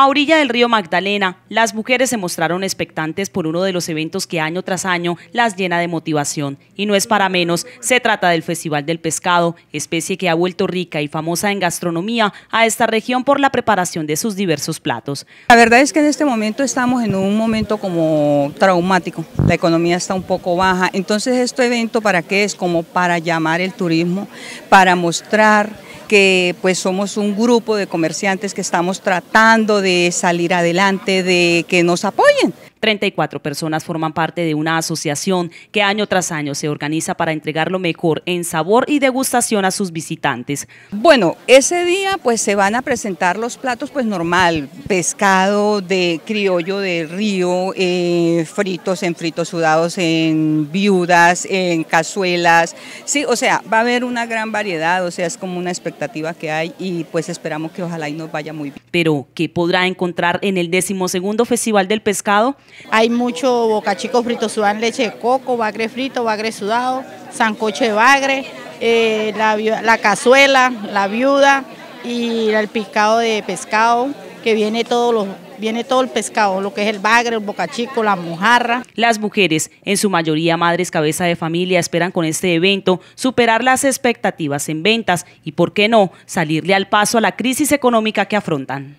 A orilla del río Magdalena, las mujeres se mostraron expectantes por uno de los eventos que año tras año las llena de motivación. Y no es para menos, se trata del Festival del Pescado, especie que ha vuelto rica y famosa en gastronomía a esta región por la preparación de sus diversos platos. La verdad es que en este momento estamos en un momento como traumático, la economía está un poco baja, entonces este evento para qué es como para llamar el turismo, para mostrar que pues somos un grupo de comerciantes que estamos tratando de salir adelante, de que nos apoyen. 34 personas forman parte de una asociación que año tras año se organiza para entregar lo mejor en sabor y degustación a sus visitantes. Bueno, ese día pues se van a presentar los platos pues normal, pescado de criollo de río, eh, fritos en fritos sudados, en viudas, en cazuelas, sí, o sea, va a haber una gran variedad, o sea, es como una expectativa que hay y pues esperamos que ojalá y nos vaya muy bien. Pero, ¿qué podrá encontrar en el decimosegundo Festival del Pescado? Hay mucho bocachico frito sudado leche de coco, bagre frito, bagre sudado, zancoche de bagre, eh, la, cazuela, la viuda y el picado de pescado que viene viene todo el pescado, lo que es el bagre, el bocachico, la mojarra. Las mujeres, en su mayoría madres cabeza de familia, esperan con este evento superar las expectativas en ventas y, por qué no, salirle al paso a la crisis económica que afrontan.